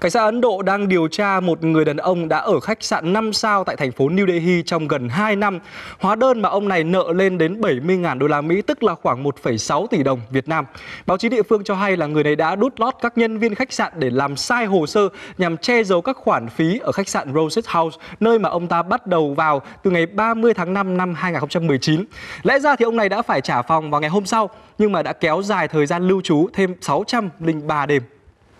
Cảnh sát Ấn Độ đang điều tra một người đàn ông đã ở khách sạn 5 sao tại thành phố New Delhi trong gần 2 năm. Hóa đơn mà ông này nợ lên đến 70.000 đô la Mỹ, tức là khoảng 1,6 tỷ đồng Việt Nam. Báo chí địa phương cho hay là người này đã đút lót các nhân viên khách sạn để làm sai hồ sơ nhằm che giấu các khoản phí ở khách sạn Roses House, nơi mà ông ta bắt đầu vào từ ngày 30 tháng 5 năm 2019. Lẽ ra thì ông này đã phải trả phòng vào ngày hôm sau, nhưng mà đã kéo dài thời gian lưu trú thêm 603 đêm.